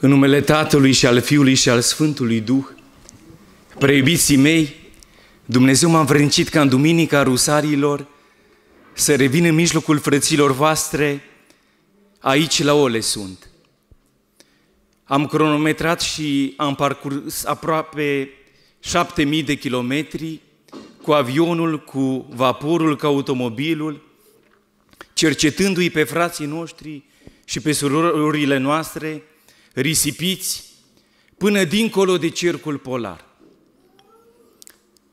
În numele Tatălui și al Fiului și al Sfântului Duh, preiubiții mei, Dumnezeu m-a vrâncit ca în Duminica Rusarilor să revin în mijlocul frăților voastre, aici la Ole sunt. Am cronometrat și am parcurs aproape 7000 de kilometri cu avionul, cu vaporul, cu automobilul, cercetându-i pe frații noștri și pe surorile noastre, risipiți până dincolo de cercul polar.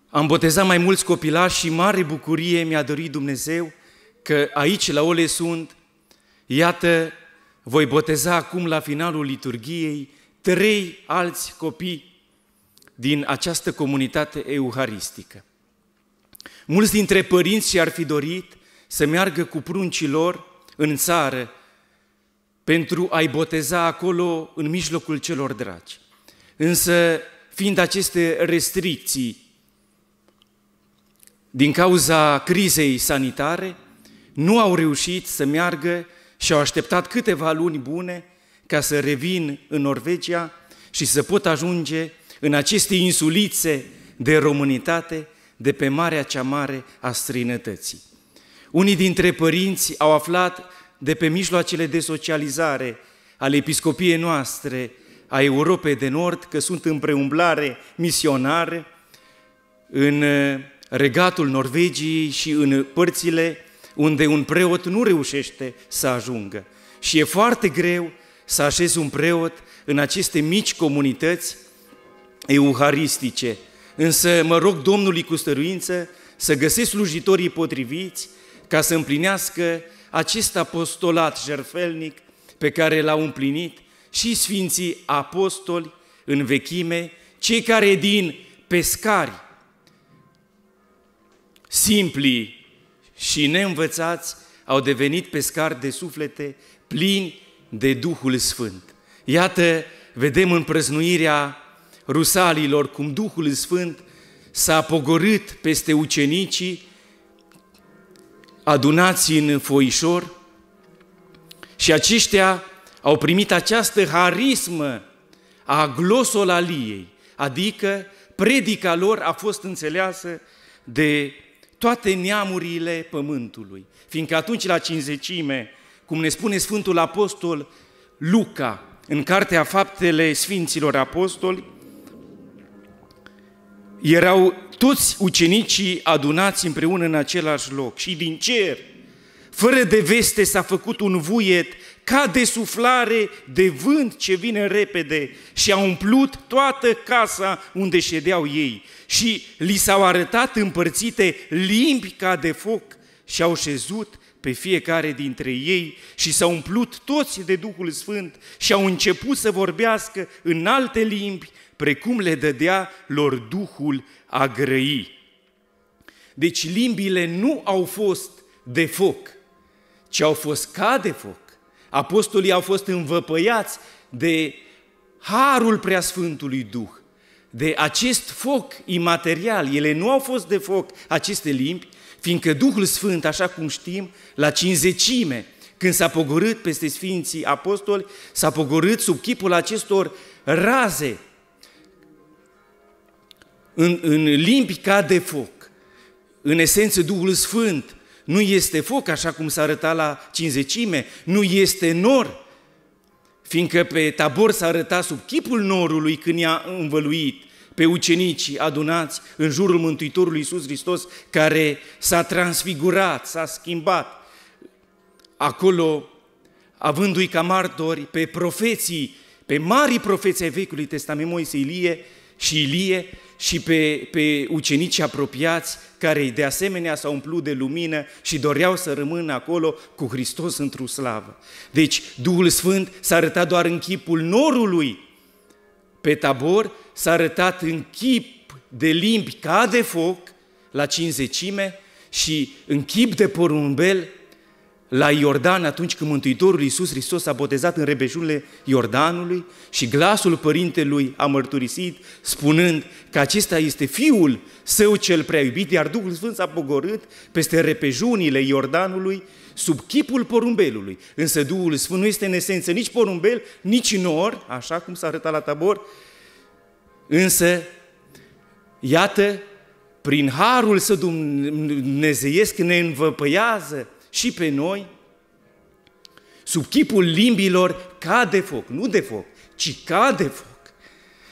Am botezat mai mulți copilași și mare bucurie mi-a dorit Dumnezeu că aici la Ole sunt, iată, voi boteza acum la finalul liturgiei trei alți copii din această comunitate euharistică. Mulți dintre părinți și-ar fi dorit să meargă cu pruncilor lor în țară pentru a-i boteza acolo în mijlocul celor dragi. Însă, fiind aceste restricții din cauza crizei sanitare, nu au reușit să meargă și au așteptat câteva luni bune ca să revin în Norvegia și să pot ajunge în aceste insulițe de românitate de pe Marea cea Mare a străinătății. Unii dintre părinți au aflat de pe mijloacele de socializare ale episcopiei noastre, a Europei de Nord, că sunt în preumblare misionare în uh, regatul Norvegiei și în părțile unde un preot nu reușește să ajungă. Și e foarte greu să așezi un preot în aceste mici comunități euharistice. Însă mă rog Domnului cu stăruință să găsesc slujitorii potriviți ca să împlinească acest apostolat jerfelnic pe care l-au împlinit și Sfinții Apostoli în vechime, cei care din pescari, simpli și neînvățați, au devenit pescari de suflete plini de Duhul Sfânt. Iată, vedem în prăznuirea rusalilor cum Duhul Sfânt s-a pogorât peste ucenicii adunați în foișor și aceștia au primit această harismă a glosolaliei, adică predica lor a fost înțeleasă de toate neamurile pământului. Fiindcă atunci la cinzecime, cum ne spune Sfântul Apostol Luca, în Cartea Faptele Sfinților Apostoli, erau toți ucenicii adunați împreună în același loc și din cer, fără de veste s-a făcut un vuiet ca de suflare de vânt ce vine repede și a umplut toată casa unde ședeau ei și li s-au arătat împărțite limbi ca de foc și au șezut pe fiecare dintre ei și s-au umplut toți de Duhul Sfânt și au început să vorbească în alte limbi, precum le dădea lor Duhul a grăi. Deci limbile nu au fost de foc, ci au fost ca de foc. Apostolii au fost învăpăiați de harul preasfântului Duh, de acest foc imaterial. Ele nu au fost de foc aceste limbi, Fiindcă Duhul Sfânt, așa cum știm, la cinzecime, când s-a pogorât peste Sfinții Apostoli, s-a pogorât sub chipul acestor raze, în, în limbi ca de foc. În esență, Duhul Sfânt nu este foc, așa cum s-a arătat la cinzecime, nu este nor, fiindcă pe tabor s-a arătat sub chipul norului când i-a învăluit, pe ucenicii adunați în jurul Mântuitorului Iisus Hristos, care s-a transfigurat, s-a schimbat. Acolo, avându-i ca martori pe profeții, pe mari profeții ai Vechiului Testament, Moise Ilie și Ilie, și pe, pe ucenicii apropiați care de asemenea s-au umplut de lumină și doreau să rămână acolo cu Hristos într-o slavă. Deci Duhul Sfânt s-a arătat doar în chipul norului pe tabor, s-a arătat în chip de limbi ca de foc la cinzecime și în chip de porumbel la Iordan atunci când Mântuitorul Iisus Hristos a botezat în rebejurile Iordanului și glasul părintelui a mărturisit spunând că acesta este fiul său cel prea iubit, iar Duhul Sfânt s-a pogorât peste repejunile Iordanului sub chipul porumbelului. Însă Duhul Sfânt nu este în esență nici porumbel, nici nor, așa cum s-a arătat la tabor, Însă, iată, prin harul să dumnezeiesc ne învăpăiază și pe noi, sub chipul limbilor de foc, nu de foc, ci de foc.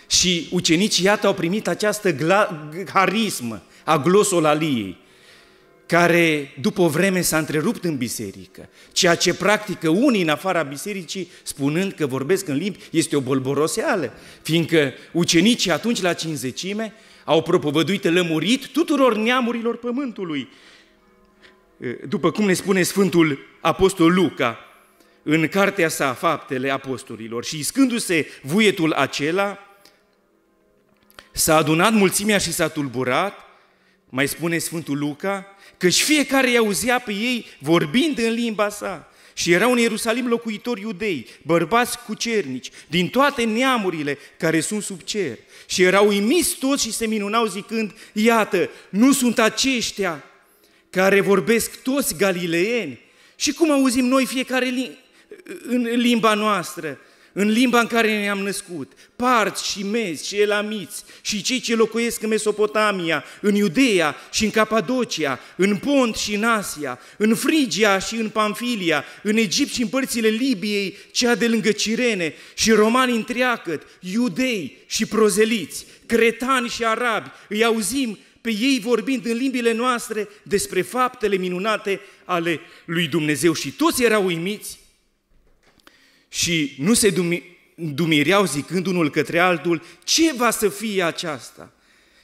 Și ucenicii, iată, au primit această harismă a glosolaliei care după o vreme s-a întrerupt în biserică. Ceea ce practică unii în afara bisericii, spunând că vorbesc în limbi, este o bolboroseală, fiindcă ucenicii atunci la cinzecime au propovăduit lămurit tuturor neamurilor pământului. După cum ne spune Sfântul Apostol Luca în cartea sa Faptele Apostolilor și iscându-se vuietul acela, s-a adunat mulțimea și s-a tulburat mai spune Sfântul Luca, și fiecare îi auzea pe ei vorbind în limba sa. Și erau în Ierusalim locuitori iudei, bărbați cu cernici, din toate neamurile care sunt sub cer. Și erau imiți toți și se minunau zicând, iată, nu sunt aceștia care vorbesc toți galileeni. Și cum auzim noi fiecare lim- în limba noastră? în limba în care ne-am născut, parți și mezi și elamiți și cei ce locuiesc în Mesopotamia, în Iudeea și în Capadocia, în Pont și în Asia, în Frigia și în Pamfilia, în Egipt și în părțile Libiei, cea de lângă Cirene și romani întreagăt, iudei și prozeliți, cretani și arabi, îi auzim pe ei vorbind în limbile noastre despre faptele minunate ale lui Dumnezeu și toți erau uimiți și nu se dumireau zicând unul către altul, ce va să fie aceasta?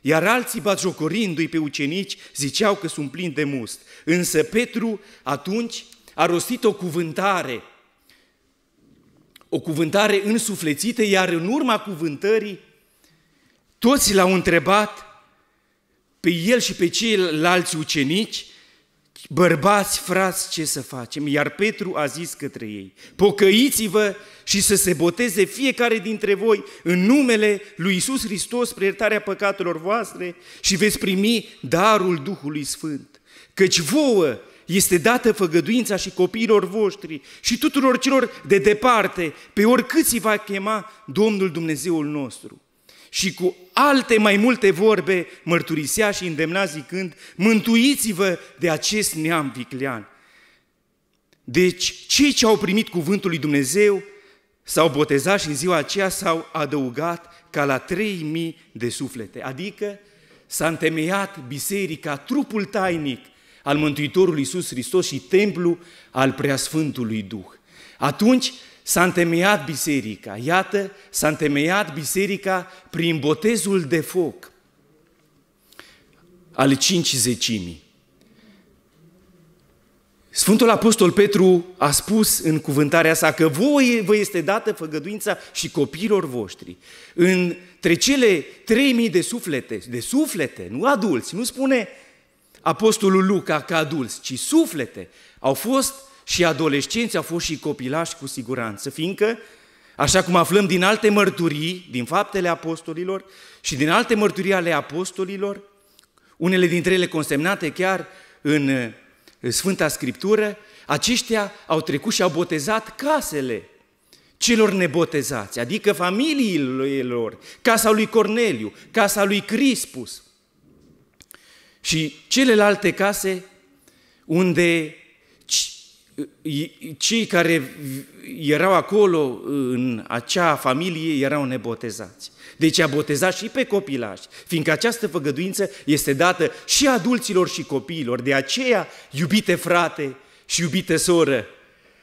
Iar alții, batjocorindu-i pe ucenici, ziceau că sunt plini de must. Însă Petru atunci a rostit o cuvântare, o cuvântare însuflețită, iar în urma cuvântării toți l-au întrebat pe el și pe ceilalți ucenici deci, bărbați, frați, ce să facem? Iar Petru a zis către ei, pocăiți-vă și să se boteze fiecare dintre voi în numele lui Isus Hristos spre iertarea păcatelor voastre și veți primi darul Duhului Sfânt. Căci vouă este dată făgăduința și copiilor voștri și tuturor celor de departe, pe oricât îi va chema Domnul Dumnezeul nostru și cu alte mai multe vorbe mărturisea și îndemna zicând, mântuiți-vă de acest neam viclean. Deci, cei ce au primit cuvântul lui Dumnezeu s-au botezat și în ziua aceea s-au adăugat ca la 3000 de suflete, adică s-a întemeiat biserica, trupul tainic al Mântuitorului Iisus Hristos și templu al Preasfântului Duh. Atunci S-a întemeiat biserica, iată, s-a întemeiat biserica prin botezul de foc ale cinci zecimii. Sfântul Apostol Petru a spus în cuvântarea sa că voi vă este dată făgăduința și copiilor voștri. Între cele 3000 de suflete, de suflete, nu adulți, nu spune Apostolul Luca ca adulți, ci suflete, au fost și adolescenți, au fost și copilași cu siguranță, fiindcă, așa cum aflăm din alte mărturii, din faptele apostolilor și din alte mărturii ale apostolilor, unele dintre ele consemnate chiar în Sfânta Scriptură, aceștia au trecut și au botezat casele celor nebotezați, adică familiile lor, casa lui Corneliu, casa lui Crispus și celelalte case unde cei care erau acolo uh, în acea familie erau nebotezați. Deci a botezat și pe copilași, fiindcă această făgăduință este dată și adulților și copiilor. De aceea, iubite frate și iubite soră,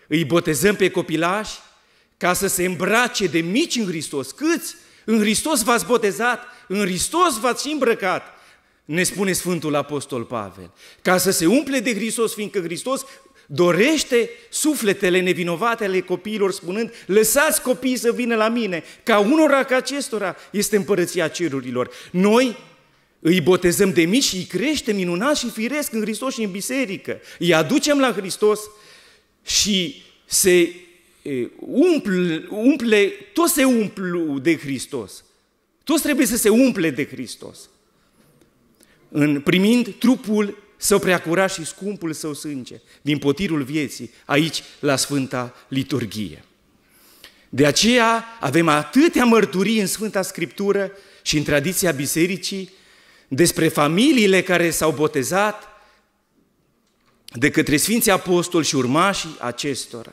îi botezăm pe copilași ca să se îmbrace de mici în Hristos. Câți? În Hristos v-ați botezat, în Hristos v-ați îmbrăcat ne spune Sfântul Apostol Pavel, ca să se umple de Hristos, fiindcă Hristos dorește sufletele nevinovate ale copiilor spunând lăsați copiii să vină la mine, ca unora ca acestora este împărăția cerurilor. Noi îi botezăm de mici și îi creștem minunat și firesc în Hristos și în biserică. Îi aducem la Hristos și se umple, umple toți se umplu de Hristos. Toți trebuie să se umple de Hristos. În primind trupul său preacura și scumpul său sânge din potirul vieții aici la Sfânta Liturghie. De aceea avem atâtea mărturii în Sfânta Scriptură și în tradiția bisericii despre familiile care s-au botezat de către Sfinții Apostoli și urmașii acestora.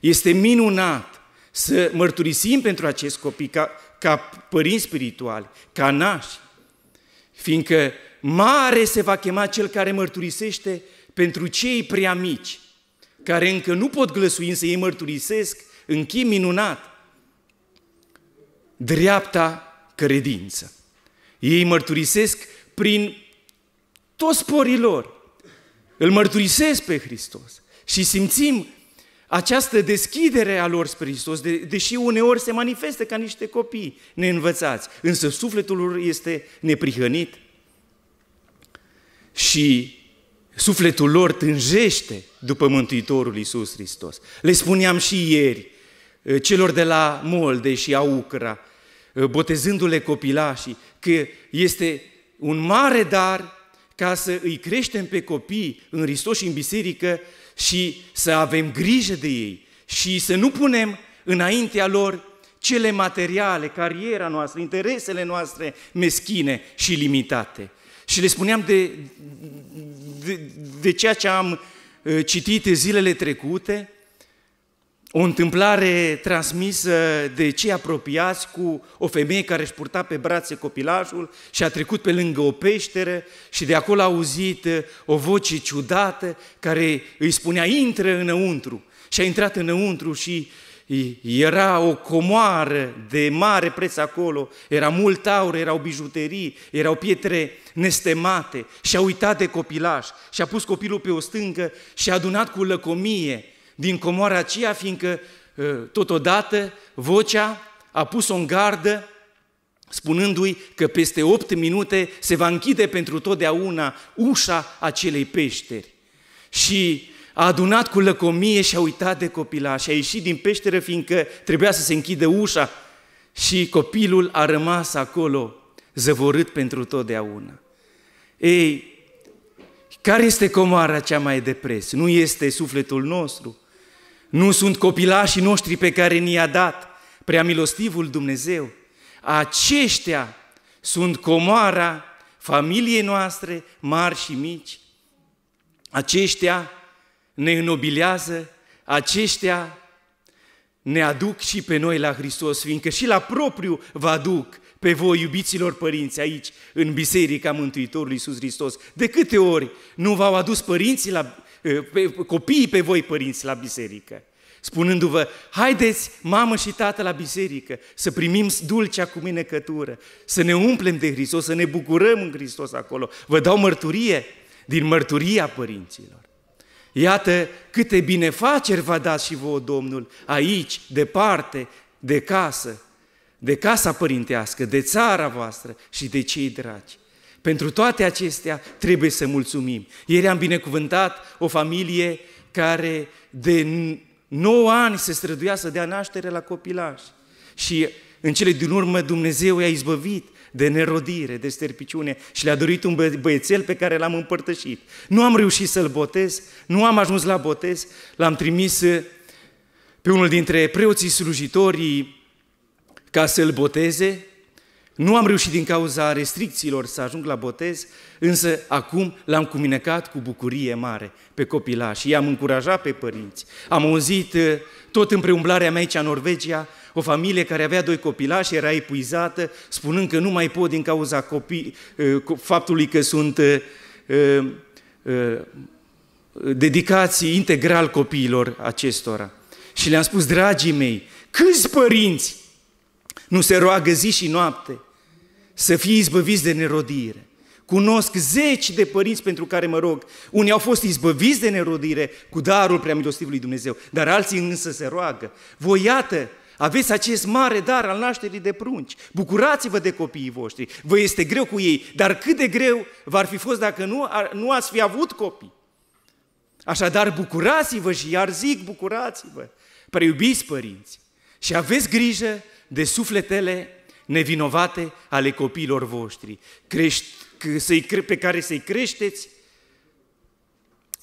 Este minunat să mărturisim pentru acest copii ca, ca părinți spirituali, ca nași, fiindcă Mare se va chema cel care mărturisește pentru cei prea mici, care încă nu pot glăsui, însă ei mărturisesc în chim minunat dreapta credință. Ei mărturisesc prin toți porii lor. Îl mărturisesc pe Hristos și simțim această deschidere a lor spre Hristos, de, deși uneori se manifestă ca niște copii neînvățați, însă sufletul lor este neprihănit, și sufletul lor tânjește după Mântuitorul Iisus Hristos. Le spuneam și ieri eh, celor de la Molde și Aucra, eh, botezându-le copilașii, că este un mare dar ca să îi creștem pe copii în Hristos și în biserică și să avem grijă de ei și să nu punem înaintea lor cele materiale, cariera noastră, interesele noastre meschine și limitate. Și le spuneam de, de, de ceea ce am uh, citit zilele trecute, o întâmplare transmisă de cei apropiați cu o femeie care își purta pe brațe copilașul și a trecut pe lângă o peșteră și de acolo a auzit uh, o voce ciudată care îi spunea, intră înăuntru. Și a intrat înăuntru și era o comoară de mare preț acolo, era mult aur, erau bijuterii, erau pietre nestemate și a uitat de copilaș și a pus copilul pe o stâncă și a adunat cu lăcomie din comoara aceea, fiindcă ă, totodată vocea a pus-o în gardă spunându-i că peste opt minute se va închide pentru totdeauna ușa acelei peșteri. Și a adunat cu lăcomie și a uitat de copila și a ieșit din peșteră fiindcă trebuia să se închidă ușa și copilul a rămas acolo zăvorât pentru totdeauna. Ei, care este comara cea mai depres? Nu este sufletul nostru, nu sunt copilașii noștri pe care ni-a dat prea milostivul Dumnezeu. Aceștia sunt comara familiei noastre, mari și mici. Aceștia ne înnobilează, aceștia ne aduc și pe noi la Hristos, fiindcă și la propriu vă aduc pe voi, iubiților părinți, aici, în Biserica Mântuitorului Iisus Hristos. De câte ori nu v-au adus părinții la, pe, copiii pe voi, părinți, la biserică? spunându-vă, haideți, mamă și tată, la biserică, să primim dulcea cu cătură, să ne umplem de Hristos, să ne bucurăm în Hristos acolo. Vă dau mărturie din mărturia părinților. Iată câte binefaceri v-a dat și vouă Domnul, aici, departe, de casă, de casa părintească, de țara voastră și de cei dragi. Pentru toate acestea trebuie să mulțumim. Ieri am binecuvântat o familie care de 9 ani se străduia să dea naștere la copilași și în cele din urmă Dumnezeu i-a izbăvit de nerodire, de sterpiciune și le-a dorit un băiețel pe care l-am împărtășit. Nu am reușit să-l botez, nu am ajuns la botez, l-am trimis uh, pe unul dintre preoții slujitorii ca să-l boteze nu am reușit din cauza restricțiilor să ajung la botez, însă acum l-am cuminecat cu bucurie mare pe copilaș și i-am încurajat pe părinți. Am auzit uh, tot în preumblarea mea aici în Norvegia o familie care avea doi copilași, era epuizată, spunând că nu mai pot din cauza copii, uh, faptului că sunt uh, dedicații integral copiilor acestora. Și le-am spus, dragii mei, câți părinți nu se roagă zi și noapte, să fie izbăviți de nerodire. Cunosc zeci de părinți pentru care mă rog. Unii au fost izbăviți de nerodire cu darul milostivului Dumnezeu, dar alții însă se roagă. Voi iată, aveți acest mare dar al nașterii de prunci. Bucurați-vă de copiii voștri. Vă este greu cu ei, dar cât de greu v-ar fi fost dacă nu, ar, nu ați fi avut copii. Așadar, bucurați-vă și iar zic, bucurați-vă, preiubiți părinți. Și aveți grijă de sufletele nevinovate ale copiilor voștri, crești, pe care să-i creșteți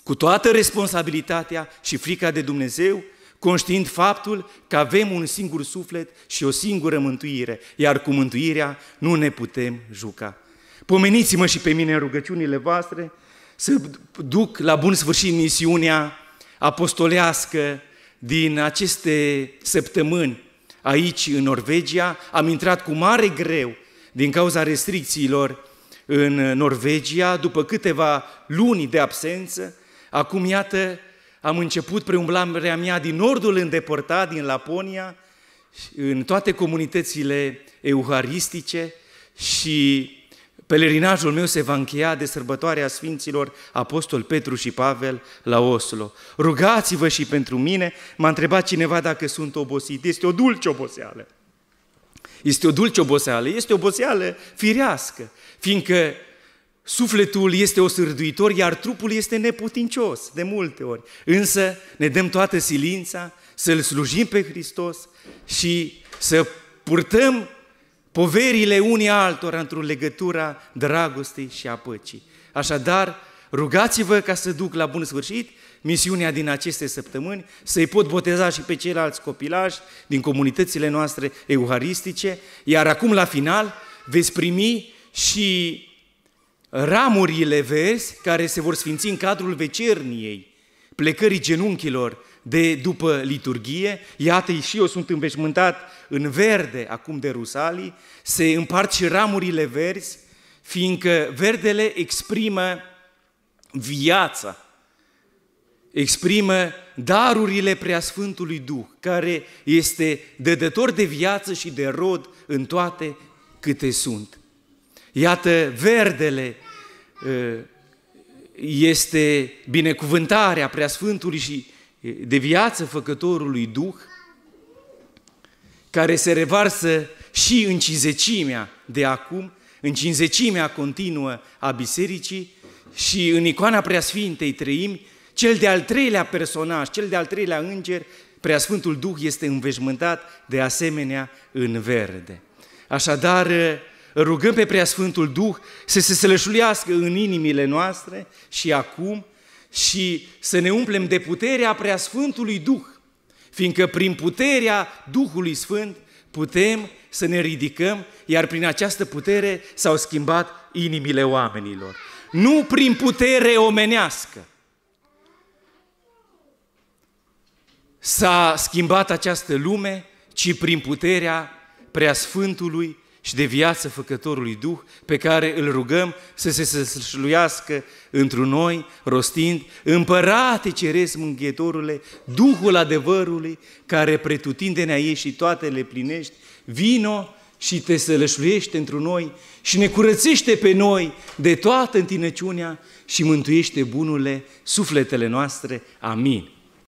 cu toată responsabilitatea și frica de Dumnezeu, conștiind faptul că avem un singur suflet și o singură mântuire, iar cu mântuirea nu ne putem juca. Pomeniți-mă și pe mine în rugăciunile voastre să duc la bun sfârșit misiunea apostolească din aceste săptămâni aici în Norvegia, am intrat cu mare greu din cauza restricțiilor în Norvegia, după câteva luni de absență, acum iată am început preumblarea mea din nordul îndepărtat, din Laponia, în toate comunitățile euharistice și Pelerinajul meu se va încheia de sărbătoarea Sfinților Apostol Petru și Pavel la Oslo. Rugați-vă și pentru mine, m-a întrebat cineva dacă sunt obosit. Este o dulce oboseală. Este o dulce oboseală, este o oboseală firească, fiindcă Sufletul este osârduitor, iar trupul este neputincios de multe ori. Însă ne dăm toată silința să-L slujim pe Hristos și să purtăm poverile unii altora într-o legătura dragostei și a păcii. Așadar, rugați-vă ca să duc la bun sfârșit misiunea din aceste săptămâni, să-i pot boteza și pe ceilalți copilași din comunitățile noastre euharistice, iar acum la final veți primi și ramurile verzi care se vor sfinți în cadrul vecerniei, plecării genunchilor de după liturghie, iată și eu sunt înveșmântat în verde acum de rusalii, se împart și ramurile verzi, fiindcă verdele exprimă viața, exprimă darurile preasfântului Duh, care este dădător de viață și de rod în toate câte sunt. Iată, verdele ă, este binecuvântarea preasfântului și de viață făcătorului Duh, care se revarsă și în cinzecimea de acum, în cinzecimea continuă a bisericii și în icoana Preasfintei Trăimi, cel de-al treilea personaj, cel de-al treilea înger, Preasfântul Duh este înveșmântat de asemenea în verde. Așadar, rugăm pe Preasfântul Duh să se sălășulească în inimile noastre și acum și să ne umplem de puterea preasfântului Duh, fiindcă prin puterea Duhului Sfânt putem să ne ridicăm, iar prin această putere s-au schimbat inimile oamenilor. Nu prin putere omenească. S-a schimbat această lume, ci prin puterea preasfântului și de viață făcătorului Duh pe care îl rugăm să se sășluiască întru noi, rostind, Împărate Ceresc mânghietorule, Duhul adevărului, care pretutindenea a și toate le plinești, vino și te sălășluiește întru noi și ne curățește pe noi de toată întinăciunea și mântuiește bunule sufletele noastre. Amin.